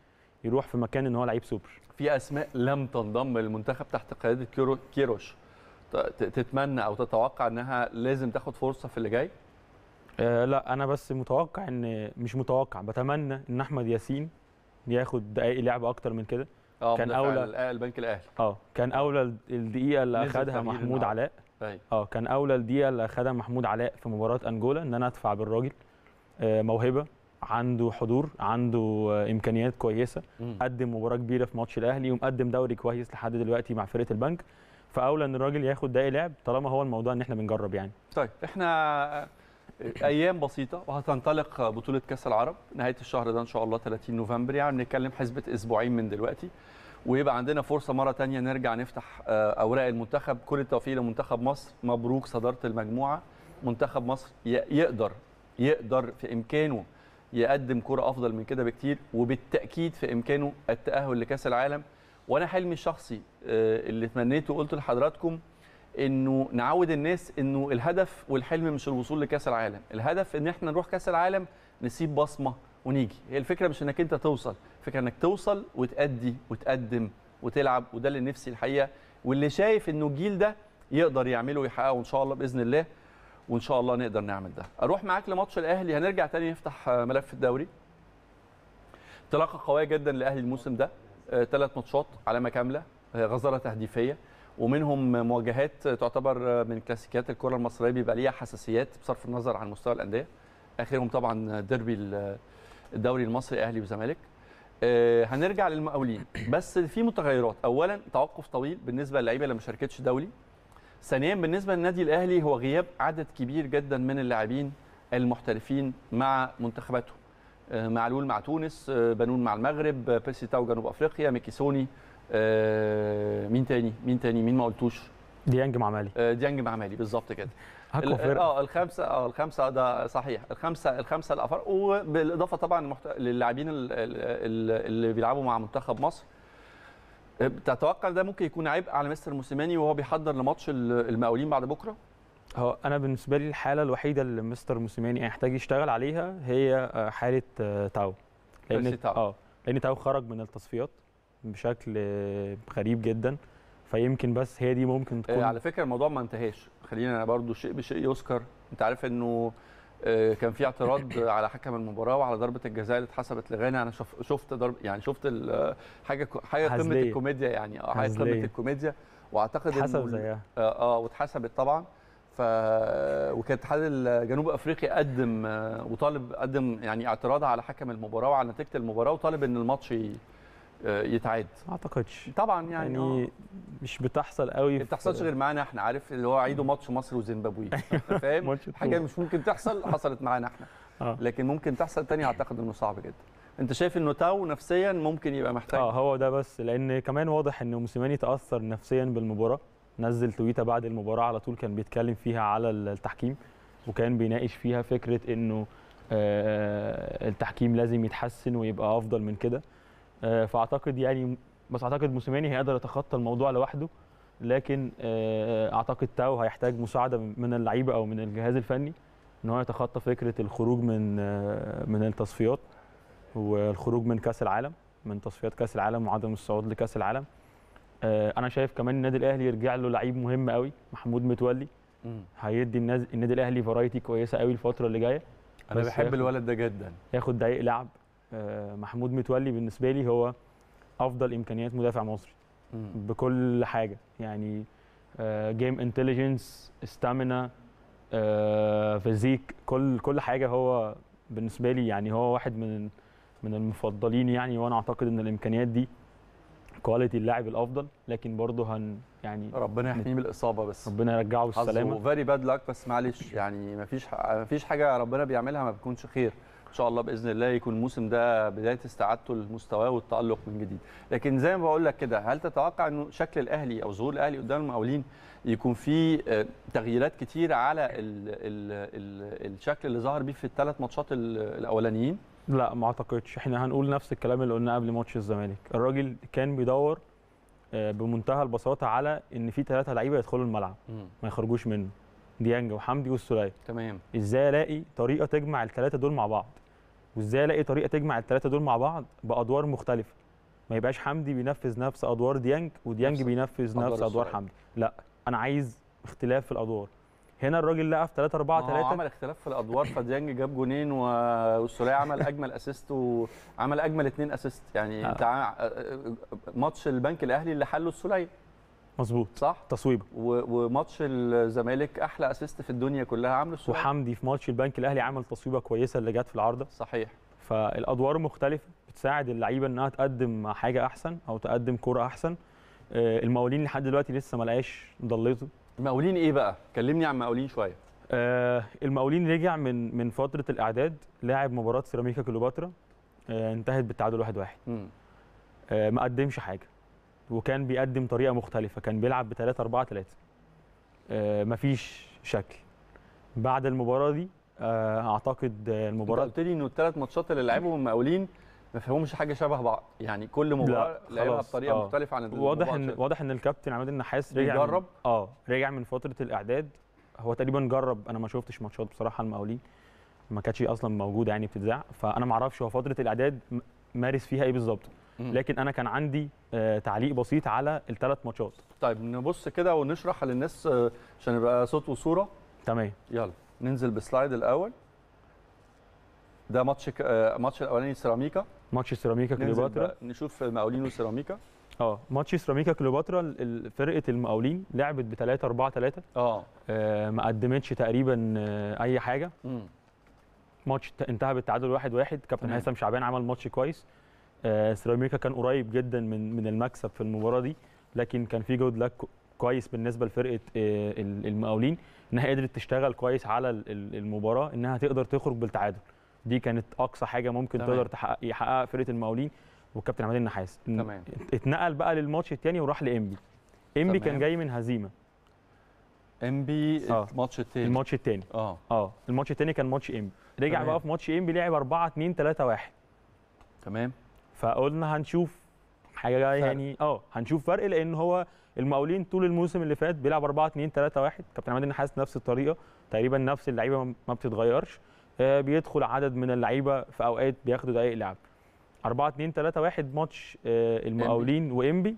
يروح في مكان ان هو لعيب سوبر في اسماء لم تنضم للمنتخب تحت قياده كيروش تتمنى او تتوقع انها لازم تاخد فرصه في اللي جاي آه لا انا بس متوقع ان مش متوقع بتمنى ان احمد ياسين ياخد دقائق لعب اكتر من كده آه كان اولى البنك الاهلي اه كان اولى الدقيقه اللي اخذها محمود علاء طيب. اه كان اولى الدقيقه اللي اخذها محمود علاء في مباراه انجولا ان انا ادفع بالراجل آه، موهبه عنده حضور عنده آه، امكانيات كويسه قدم مباراه كبيره في ماتش الاهلي ومقدم دوري كويس لحد دلوقتي مع فرقه البنك فاولى ان الراجل ياخد دقايق لعب طالما هو الموضوع ان احنا بنجرب يعني طيب احنا ايام بسيطه وهتنطلق بطوله كاس العرب نهايه الشهر ده ان شاء الله 30 نوفمبر يعني بنتكلم حسبه اسبوعين من دلوقتي ويبقى عندنا فرصه مره تانية نرجع نفتح آه، اوراق المنتخب كل التوفيق لمنتخب مصر مبروك صداره المجموعه منتخب مصر يقدر يقدر في امكانه يقدم كره افضل من كده بكتير وبالتاكيد في امكانه التاهل لكاس العالم وانا حلمي الشخصي آه، اللي تمنيته قلت لحضراتكم انه نعود الناس انه الهدف والحلم مش الوصول لكاس العالم الهدف ان احنا نروح كاس العالم نسيب بصمه ونيجي هي الفكره مش انك انت توصل الفكره انك توصل وتادي وتقدم وتلعب وده اللي نفسي الحقيقه واللي شايف انه الجيل ده يقدر يعمله ويحققه ان شاء الله باذن الله وان شاء الله نقدر نعمل ده اروح معاك لماتش الاهلي هنرجع تاني نفتح ملف الدوري انطلاقه قويه جدا للاهلي الموسم ده ثلاث آه، ماتشات علامه كامله آه، غزاره تهديفيه ومنهم مواجهات تعتبر من كلاسيكيات الكره المصريه بيبقى ليها حساسيات بصرف النظر عن مستوى الانديه اخرهم طبعا ديربي الدوري المصري اهلي وزمالك آه، هنرجع للمقاولين بس في متغيرات اولا توقف طويل بالنسبه للعيبه اللي ما شاركتش دولي ثانيا بالنسبه للنادي الاهلي هو غياب عدد كبير جدا من اللاعبين المحترفين مع منتخباتهم آه، معلول مع تونس آه، بنون مع المغرب بيسي تاو جنوب افريقيا ميكيسوني آه، مين تاني مين تاني مين ما قلتوش ديانج مع مالي آه، ديانج مع مالي بالظبط كده اه الخمسه اه الخمسه ده صحيح الخمسه الخمسه الافار وبالاضافه طبعا المحت... للاعبين اللي بيلعبوا مع منتخب مصر آه، تتوقع ده ممكن يكون عبء على مستر موسيماني وهو بيحضر لماتش المقاولين بعد بكره هو انا بالنسبه لي الحاله الوحيده اللي مستر موسيماني هيحتاج يشتغل عليها هي حاله تاو لان تاو اه لان تاو خرج من التصفيات بشكل غريب جدا فيمكن بس هي دي ممكن آه، تكون على فكره الموضوع ما انتهاش خلينا برضو شيء بشيء يذكر انت عارف انه آه، كان في اعتراض على حكم المباراه وعلى ضربه الجزاء اللي اتحسبت لغانا انا شفت ضرب يعني شفت حاجه حاجه قمه الكوميديا يعني اه حاجه قمه الكوميديا واعتقد انه زيها آه،, اه, واتحسبت طبعا ف وكان الاتحاد الجنوب افريقي قدم وطالب قدم يعني اعتراض على حكم المباراه وعلى نتيجه المباراه وطالب ان الماتش آه، يتعاد ما اعتقدش طبعا يعني, يعني آه. مش بتحصل قوي ما بتحصلش غير معانا احنا عارف اللي هو عيدوا ماتش مصر وزيمبابوي فاهم حاجه مش ممكن تحصل حصلت معانا احنا آه. لكن ممكن تحصل تاني اعتقد انه صعب جدا انت شايف انه تاو نفسيا ممكن يبقى محتاج اه هو ده بس لان كمان واضح ان موسيماني تاثر نفسيا بالمباراه نزل تويته بعد المباراه على طول كان بيتكلم فيها على التحكيم وكان بيناقش فيها فكره انه التحكيم لازم يتحسن ويبقى افضل من كده آه، فاعتقد يعني بس اعتقد موسيماني هيقدر يتخطى الموضوع لوحده لكن آه، اعتقد تاو هيحتاج مساعده من اللعيبه او من الجهاز الفني ان هو يتخطى فكره الخروج من آه، من التصفيات والخروج من كاس العالم من تصفيات كاس العالم وعدم الصعود لكاس العالم انا شايف كمان النادي الاهلي يرجع له لعيب مهم قوي محمود متولي هيدي النادي الاهلي فرايتي كويسه قوي الفتره اللي جايه انا بحب الولد ده جدا ياخد دقيق لعب آه، محمود متولي بالنسبه لي هو افضل امكانيات مدافع مصري بكل حاجه يعني جيم انتليجنس ستامينا فيزيك كل كل حاجه هو بالنسبه لي يعني هو واحد من من المفضلين يعني وانا اعتقد ان الامكانيات دي كواليتي اللاعب الافضل لكن برضه هن يعني ربنا يحميه من الاصابه بس ربنا يرجعه بالسلامه فيري باد لك بس معلش يعني ما فيش ما فيش حاجه ربنا بيعملها ما بتكونش خير ان شاء الله باذن الله يكون الموسم ده بدايه استعادته لمستواه والتالق من جديد لكن زي ما بقول لك كده هل تتوقع انه شكل الاهلي او ظهور الاهلي قدام المقاولين يكون فيه آه، تغييرات كتير على الـ الـ الـ الشكل اللي ظهر بيه في الثلاث ماتشات الاولانيين لا ما اعتقدش احنا هنقول نفس الكلام اللي قلناه قبل ماتش الزمالك الراجل كان بيدور آه، بمنتهى البساطه على ان في ثلاثه لعيبه يدخلوا الملعب ما يخرجوش منه ديانج وحمدي والسوليه تمام ازاي الاقي طريقه تجمع الثلاثه دول مع بعض وازاي الاقي طريقه تجمع الثلاثه دول مع بعض بادوار مختلفه ما يبقاش حمدي بينفذ نفس ادوار ديانج وديانج بينفذ نفس ادوار, أدوار حمدي لا انا عايز اختلاف في الادوار هنا الراجل لقى في 3 4 3 عمل اختلاف في الادوار فديانج جاب جونين والسوليه عمل اجمل اسيست وعمل اجمل اثنين اسيست يعني آه. انت آه، آه، ماتش البنك الاهلي اللي حله السوليه مظبوط صح تصويبه وماتش الزمالك احلى اسيست في الدنيا كلها عامله السؤال وحمدي في ماتش البنك الاهلي عمل تصويبه كويسه اللي جت في العارضه صحيح فالادوار مختلفه بتساعد اللعيبه انها تقدم حاجه احسن او تقدم كوره احسن آه، المقاولين لحد دلوقتي لسه ما لقاش ضلته المقاولين ايه بقى كلمني عن المقاولين شويه آه المقاولين رجع من من فتره الاعداد لاعب مباراه سيراميكا كليوباترا آه انتهت بالتعادل 1-1 واحد واحد. آه ما قدمش حاجه وكان بيقدم طريقه مختلفه كان بيلعب ب 3 4 3 مفيش شكل بعد المباراه دي آه، اعتقد المباراه قلت لي انه الثلاث ماتشات اللي لعبهم المقاولين ما فيهمش حاجه شبه بعض يعني كل مباراه لعبها بطريقه آه. مختلفه عن واضح ان واضح ان الكابتن عماد النحاس رجع جرب اه رجع من فتره الاعداد هو تقريبا جرب انا ما شفتش ماتشات بصراحه المقاولين ما كانتش اصلا موجوده يعني بتتذاع فانا ما اعرفش هو فتره الاعداد مارس فيها ايه بالظبط لكن انا كان عندي آه، تعليق بسيط على الثلاث ماتشات طيب نبص كده ونشرح للناس آه، عشان يبقى صوت وصوره تمام يلا ننزل بسلايد الاول ده ماتش ك... آه، ماتش الاولاني سيراميكا ماتش سيراميكا كليوباترا نشوف مقاولين وسيراميكا اه ماتش سيراميكا كليوباترا فرقه المقاولين لعبت ب 3 4 3 اه ما قدمتش تقريبا اي حاجه مم. ماتش انتهى بالتعادل 1 1 كابتن هيثم شعبان عمل ماتش كويس آه، سيراميكا كان قريب جدا من من المكسب في المباراه دي لكن كان في جود لك كويس بالنسبه لفرقه آه، المقاولين انها قدرت تشتغل كويس على المباراه انها تقدر تخرج بالتعادل دي كانت اقصى حاجه ممكن تمام. تقدر تحقق يحققها فرقه المقاولين والكابتن عماد النحاس تمام اتنقل بقى للماتش الثاني وراح لامبي امبي كان جاي من هزيمه امبي آه. الماتش الثاني الماتش الثاني اه اه الماتش الثاني كان ماتش امبي رجع تمام. بقى في ماتش امبي لعب 4 2 3 1 تمام فقلنا هنشوف حاجه يعني اه هنشوف فرق لان هو المقاولين طول الموسم اللي فات بيلعب 4 2 3 1 كابتن عماد النحاس نفس الطريقه تقريبا نفس اللعيبه ما بتتغيرش آه، بيدخل عدد من اللعيبه في اوقات بياخدوا دقائق لعب 4 2 3 1 ماتش آه، المقاولين وانبي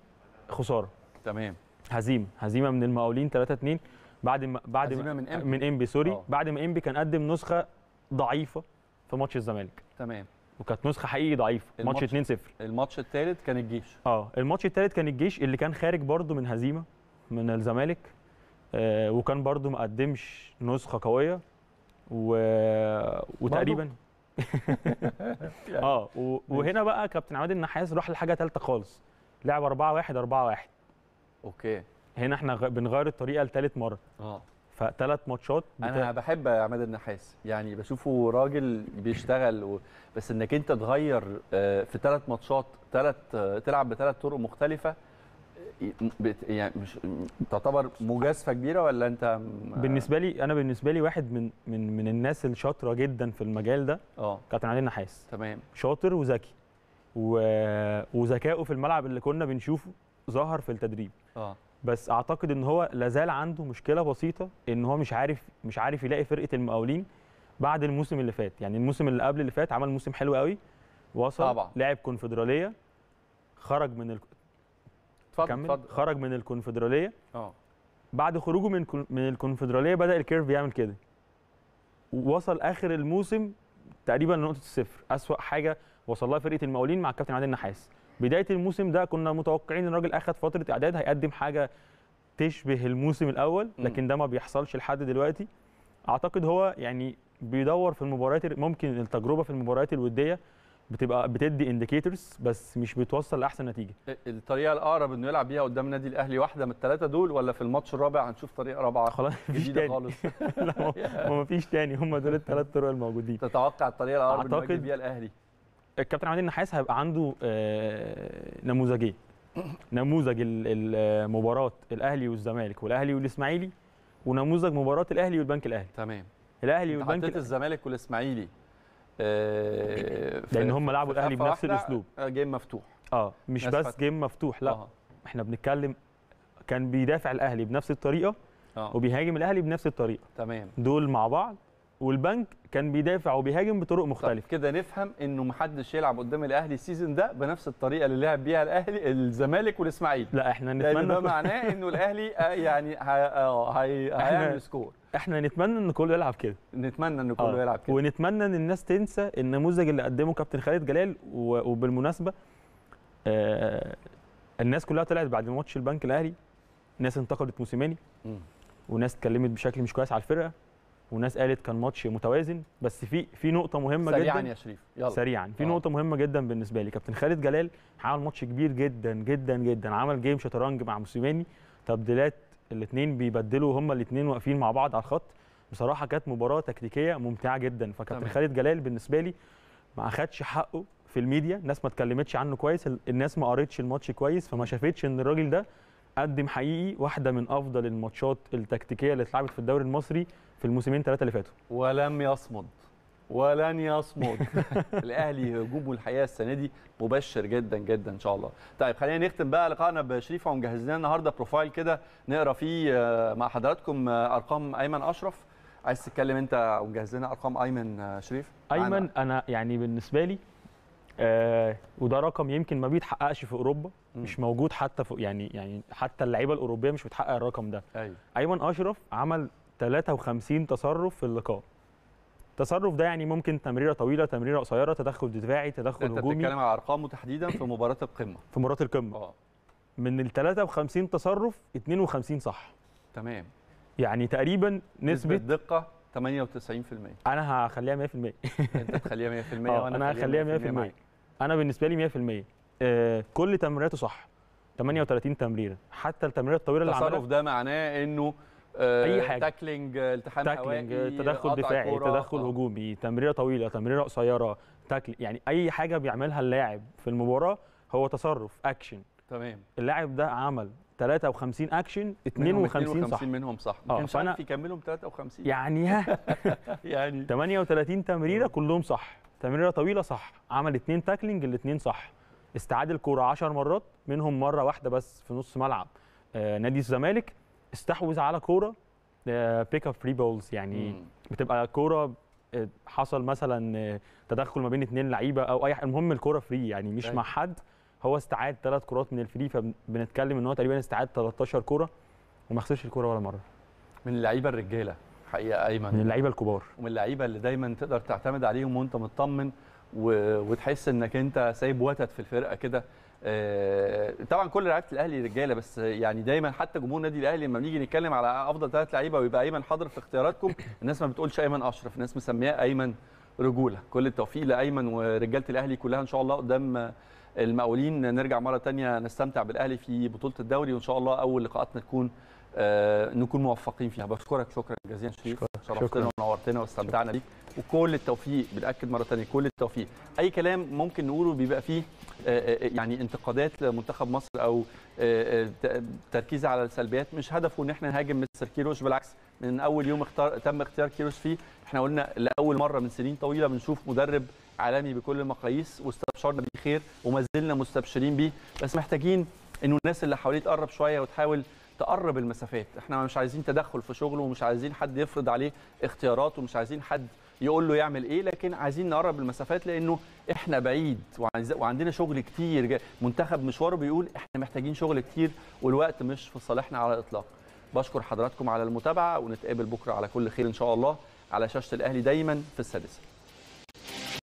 خساره تمام هزيمه هزيمه من المقاولين 3 2 بعد ما بعد ما من انبي, من إنبي سوري أوه. بعد ما انبي كان قدم نسخه ضعيفه في ماتش الزمالك تمام وكانت نسخه حقيقي ضعيفه ماتش 2 0 الماتش الثالث كان الجيش اه الماتش الثالث كان الجيش اللي كان خارج برده من هزيمه من الزمالك آه وكان برده ما قدمش نسخه قويه و... وتقريبا اه و... وهنا بقى كابتن عماد النحاس راح لحاجه ثالثه خالص لعب 4 1 4 1 اوكي هنا احنا بنغير الطريقه لثالث مره اه فثلاث ماتشات انا بحب عماد النحاس يعني بشوفه راجل بيشتغل و... بس انك انت تغير آه، في ثلاث ماتشات ثلاث آه، تلعب بثلاث طرق مختلفه يعني مش تعتبر مجازفه كبيره ولا انت آه؟ بالنسبه لي انا بالنسبه لي واحد من من من الناس الشاطره جدا في المجال ده اه كابتن علي النحاس تمام شاطر وذكي و... وذكائه في الملعب اللي كنا بنشوفه ظهر في التدريب اه بس اعتقد ان هو لازال عنده مشكله بسيطه ان هو مش عارف مش عارف يلاقي فرقه المقاولين بعد الموسم اللي فات يعني الموسم اللي قبل اللي فات عمل موسم حلو قوي وصل طبعا. لعب كونفدراليه خرج من ال... اتفضل اتفضل خرج من الكونفدراليه اه بعد خروجه من من الكونفدراليه بدا الكيرف يعمل كده وصل اخر الموسم تقريبا لنقطه الصفر اسوا حاجه وصل لها فرقه المقاولين مع الكابتن عادل النحاس بدايه الموسم ده كنا متوقعين ان الراجل اخذ فتره اعداد هيقدم حاجه تشبه الموسم الاول لكن ده ما بيحصلش لحد دلوقتي اعتقد هو يعني بيدور في المباريات ممكن التجربه في المباريات الوديه بتبقى بتدي انديكيتورز بس مش بتوصل لاحسن نتيجه الطريقه الاقرب انه يلعب بيها قدام النادي الاهلي واحده من الثلاثه دول ولا في الماتش الرابع هنشوف طريقه رابعه خلاص مفيش تاني خالص لا ما فيش تاني هم دول الثلاث طرق الموجودين تتوقع الطريقه الاقرب انه يلعب بيها الاهلي الكابتن عماد النحاس هيبقى عنده آه، نموذجين نموذج مباراه الاهلي والزمالك والاهلي والاسماعيلي ونموذج مباراه الاهلي والبنك الاهلي تمام الاهلي والبنك حطيت الزمالك والاسماعيلي آه، لان هم لعبوا الاهلي بنفس الاسلوب آه، جيم مفتوح اه مش بس فتح. جيم مفتوح لا آه. احنا بنتكلم كان بيدافع الاهلي بنفس الطريقه آه. وبيهاجم الاهلي بنفس الطريقه تمام دول مع بعض والبنك كان بيدافع وبيهاجم بطرق مختلفه كده نفهم انه محدش يلعب قدام الاهلي السيزون ده بنفس الطريقه اللي لعب بيها الاهلي الزمالك والاسماعيلي لا احنا نتمنى ده معناه انه الاهلي آه، يعني آه، هيعمل سكور احنا نتمنى ان كله يلعب كده نتمنى ان كله آه. يلعب كده ونتمنى ان الناس تنسى النموذج اللي قدمه كابتن خالد جلال وبالمناسبه آه الناس كلها طلعت بعد ماتش البنك الاهلي ناس انتقدت موسيماني وناس اتكلمت بشكل مش كويس على الفرقه وناس قالت كان ماتش متوازن بس في في نقطه مهمه سريعاً جدا سريعا يا شريف يلا سريعا في آه. نقطه مهمه جدا بالنسبه لي كابتن خالد جلال عمل ماتش كبير جدا جدا جدا عمل جيم شطرنج مع موسيماني تبديلات الاثنين بيبدلوا هما الاثنين واقفين مع بعض على الخط بصراحه كانت مباراه تكتيكيه ممتعه جدا فكابتن خالد جلال بالنسبه لي ما اخدش حقه في الميديا الناس ما اتكلمتش عنه كويس الناس ما قريتش الماتش كويس فما شافتش ان الراجل ده قدم حقيقي واحده من افضل الماتشات التكتيكيه اللي اتلعبت في الدوري المصري في الموسمين ثلاثه اللي فاتوا ولم يصمد ولن يصمد الاهلي هجومه الحقيقه السنه دي مبشر جدا جدا ان شاء الله طيب خلينا نختم بقى لقائنا بشريف ومجهز لنا النهارده بروفايل كده نقرا فيه آه، مع حضراتكم آه، ارقام ايمن اشرف عايز تتكلم انت ومجهز لنا ارقام ايمن آه، شريف ايمن انا يعني بالنسبه لي آه، وده رقم يمكن ما بيتحققش في اوروبا مش موجود حتى في يعني يعني حتى اللعيبه الاوروبيه مش بتحقق الرقم ده أيوة. ايمن اشرف عمل 53 تصرف في اللقاء التصرف ده يعني ممكن تمريره طويله تمريره قصيره تدخل دفاعي تدخل انت هجومي انت بتتكلم على ارقامه تحديدا في مباراه القمه في مباراه القمه اه من ال 53 تصرف 52 صح تمام يعني تقريبا نسبه, نسبة دقه 98% انا هخليها 100% انت تخليها 100% آه، وانا هخليها 100%, معاك 100 انا بالنسبه لي 100% آه كل تمريراته صح 38 تمريره حتى التمريره الطويله اللي عملها التصرف ده معناه انه آه اي حاجه تاكلينج آه، التحام تاكلينج هوائي آه، تدخل دفاعي كرة. تدخل آه. هجومي تمريره طويله تمريره قصيره تاكل يعني اي حاجه بيعملها اللاعب في المباراه هو تصرف اكشن تمام اللاعب ده عمل 53 اكشن 52 صح منهم صح ما كانش عارف يكملهم 53 يعني ها يعني 38 تمريره كلهم صح تمريره طويله صح عمل اثنين تاكلينج الاثنين صح استعاد الكوره 10 مرات منهم مره واحده بس في نص ملعب آه نادي الزمالك استحوذ على كوره آه بيك اب فري بولز يعني بتبقى كوره آه، حصل مثلا آه، تدخل ما بين اثنين لعيبه او اي المهم الكوره فري يعني مش أيوة. مع حد هو استعاد ثلاث كرات من الفري فبنتكلم ان هو تقريبا استعاد 13 كوره وما خسرش الكوره ولا مره من اللعيبه الرجاله حقيقه ايمن من اللعيبه الكبار ومن اللعيبه اللي دايما تقدر تعتمد عليهم وانت مطمن و... وتحس انك انت سايب وتد في الفرقه كده آه... طبعا كل لعيبه الاهلي رجاله بس يعني دايما حتى جمهور النادي الاهلي لما بنيجي نتكلم على افضل ثلاث لعيبه ويبقى ايمن حاضر في اختياراتكم الناس ما بتقولش ايمن اشرف الناس مسمياه ايمن رجوله كل التوفيق لايمن ورجاله الاهلي كلها ان شاء الله قدام المقاولين نرجع مره ثانيه نستمتع بالاهلي في بطوله الدوري وان شاء الله اول لقاءاتنا تكون آه، نكون موفقين فيها بشكرك شكرا جزيلا شريف شرفتنا ونورتنا واستمتعنا بيك وكل التوفيق بنأكد مره ثانيه كل التوفيق اي كلام ممكن نقوله بيبقى فيه آه، آه، يعني انتقادات لمنتخب مصر او تركيز على السلبيات مش هدفه ان احنا نهاجم مستر كيروش بالعكس من اول يوم اختار تم اختيار كيروش فيه احنا قلنا لاول مره من سنين طويله بنشوف مدرب عالمي بكل المقاييس واستبشرنا بيه خير وما زلنا مستبشرين بيه بس محتاجين انه الناس اللي حواليه تقرب شويه وتحاول تقرب المسافات احنا مش عايزين تدخل في شغله ومش عايزين حد يفرض عليه اختيارات ومش عايزين حد يقول له يعمل ايه لكن عايزين نقرب المسافات لانه احنا بعيد وعندنا شغل كتير منتخب مشواره بيقول احنا محتاجين شغل كتير والوقت مش في صالحنا على الاطلاق بشكر حضراتكم على المتابعه ونتقابل بكره على كل خير ان شاء الله على شاشه الاهلي دايما في السادسه